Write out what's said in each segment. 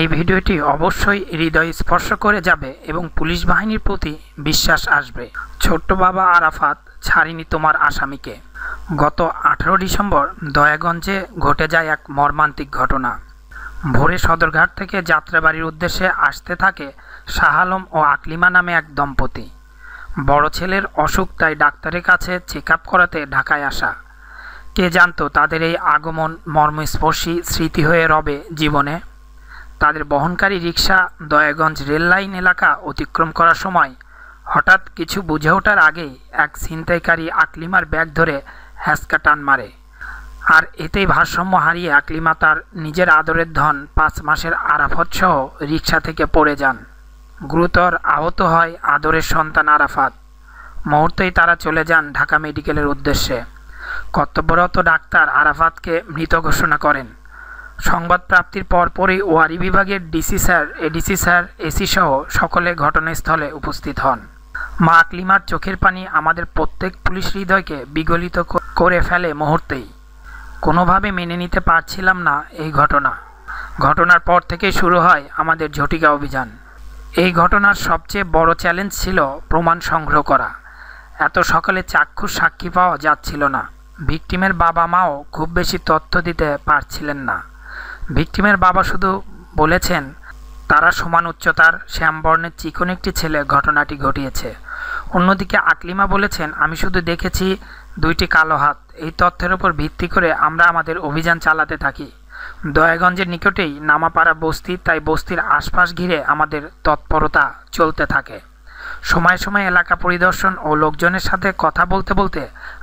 এই ভিডিওটি অবশ্যই হৃদয় স্পর্শ করে যাবে এবং পুলিশ বাহিনীর প্রতি বিশ্বাস আসবে ছোট্ট বাবা আরাফাত ছাড়িনি তোমার আসামিকে গত আঠেরো ডিসেম্বর দয়াগঞ্জে ঘটে যায় এক মর্মান্তিক ঘটনা ভোরে সদরঘাট থেকে যাত্রাবাড়ির উদ্দেশ্যে আসতে থাকে শাহালম ও আকলিমা নামে এক দম্পতি বড় ছেলের অসুখ তাই ডাক্তারের কাছে চেক আপ করাতে ঢাকায় আসা কে জানতো তাদের এই আগমন মর্মস্পর্শী স্মৃতি হয়ে রবে জীবনে তাদের বহনকারী রিক্সা দয়াগঞ্জ রেললাইন এলাকা অতিক্রম করার সময় হঠাৎ কিছু বুঝে ওঠার আগেই এক ছিনতাইকারী আকলিমার ব্যাগ ধরে হ্যাসকা টান মারে আর এতেই ভারসাম্য হারিয়ে আকলিমা তার নিজের আদরের ধন পাঁচ মাসের আরাফত সহ রিক্সা থেকে পড়ে যান গুরুতর আহত হয় আদরের সন্তান আরাফাত মুহূর্তেই তারা চলে যান ঢাকা মেডিকেলের উদ্দেশ্যে কর্তব্যরত ডাক্তার আরাফাতকে মৃত ঘোষণা করেন সংবাদ প্রাপ্তির পরপরই ওয়ারি বিভাগের DC sir ADC sir AC সহ সকলে ঘটনাস্থলে উপস্থিত হন মা আকলিমার চোখের পানি আমাদের প্রত্যেক পুলিশ হৃদয়কে বিগলিত করে ফেলে মুহূর্তেই কোনোভাবে মেনে নিতে পারছিলাম না এই ঘটনা ঘটনার পর থেকে শুরু হয় আমাদের ঝটিকা অভিযান এই ঘটনার সবচেয়ে বড় চ্যালেঞ্জ ছিল প্রমাণ সংগ্রহ করা এত সকালে চাক্ষুষ সাক্ষী পাওয়া যাচ্ছিল না ভিকটিমের বাবা মাও খুব বেশি তথ্য দিতে পারছিলেন না ভিকটিমের বাবা শুধু বলেছেন তারা সমান উচ্চতার শ্যামবর্ণের চিকন একটি ছেলে ঘটনাটি ঘটিয়েছে অন্যদিকে আকলিমা বলেছেন আমি শুধু দেখেছি দুইটি কালো হাত এই তথ্যের উপর ভিত্তি করে আমরা আমাদের অভিযান চালাতে থাকি দয়াগঞ্জের নিকটেই নামাপাড়া বস্তি তাই বস্তির আশপাশ ঘিরে আমাদের তৎপরতা চলতে থাকে সময় সময় এলাকা পরিদর্শন ও লোকজনের সাথে কথা বলতে বলতে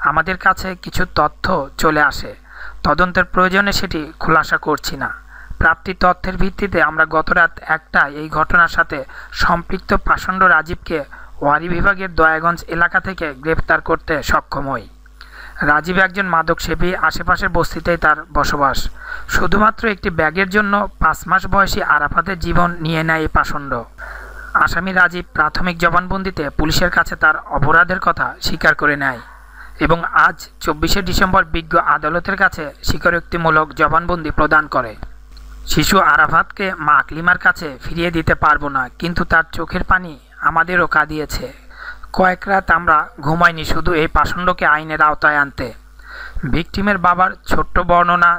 আমাদের কাছে কিছু তথ্য চলে আসে তদন্তের প্রয়োজনে সেটি খোলাসা করছি না প্রাপ্তি তথ্যের ভিত্তিতে আমরা গতরাত একটায় এই ঘটনার সাথে সম্পৃক্ত প্রাচণ্ড রাজীবকে ওয়ারি বিভাগের দয়াগঞ্জ এলাকা থেকে গ্রেফতার করতে সক্ষম হই রাজীব একজন মাদকসেবী আশেপাশের বস্তিতেই তার বসবাস শুধুমাত্র একটি ব্যাগের জন্য পাঁচ মাস বয়সী আরাফাতের জীবন নিয়ে নেয় এই পাষণ্ড আসামি রাজীব প্রাথমিক জবানবন্দিতে পুলিশের কাছে তার অপরাধের কথা স্বীকার করে নেয় এবং আজ চব্বিশে ডিসেম্বর বিজ্ঞ আদালতের কাছে স্বীকারোক্তিমূলক জবানবন্দি প্রদান করে শিশু আরাফাতকে মা আকলিমার কাছে ফিরিয়ে দিতে পারবো না কিন্তু তার চোখের পানি আমাদেরও কাঁদিয়েছে কয়েক রাত আমরা ঘুমাইনি শুধু এই পাষণ্ডকে আইনের আওতায় আনতে ভিকটিমের বাবার ছোট্ট বর্ণনা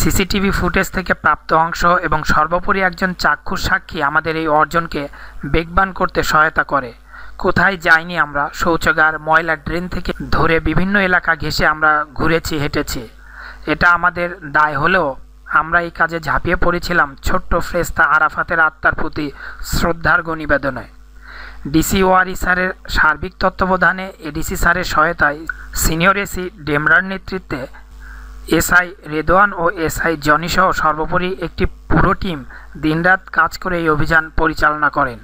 সিসিটিভি ফুটেজ থেকে প্রাপ্ত অংশ এবং সর্বোপরি একজন চাক্ষুষ সাক্ষী আমাদের এই অর্জনকে বেগবান করতে সহায়তা করে কোথায় যাইনি আমরা শৌচাগার ময়লা ড্রেন থেকে ধরে বিভিন্ন এলাকা ঘেঁষে আমরা ঘুরেছি হেঁটেছি এটা আমাদের দায় হলেও আমরা এই কাজে ঝাঁপিয়ে পড়েছিলাম ছোট্ট ফ্রেস্তা আরাফাতের আত্মার প্রতি শ্রদ্ধার নিবেদনে ডিসি ওয়ারি স্যারের সার্বিক তত্ত্বাবধানে এডিসি স্যারের সহায়তায় সিনিয়র এসি ডেমরার নেতৃত্বে এসআই রেদোয়ান ও এসআই জনিসহ সর্বোপরি একটি পুরো টিম দিনরাত কাজ করে এই অভিযান পরিচালনা করেন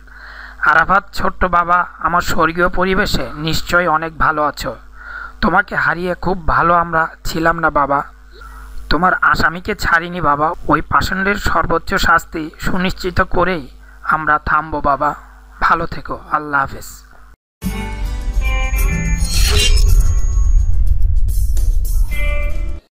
আরাফাত ছোট্ট বাবা আমার স্বর্গীয় পরিবেশে নিশ্চয় অনেক ভালো আছো তোমাকে হারিয়ে খুব ভালো আমরা ছিলাম না বাবা তোমার আসামিকে ছাড়িনি বাবা ওই পাষণ্ডের সর্বোচ্চ শাস্তি সুনিশ্চিত করেই আমরা থামবো বাবা ভালো থেকো আল্লাহ হাফেজ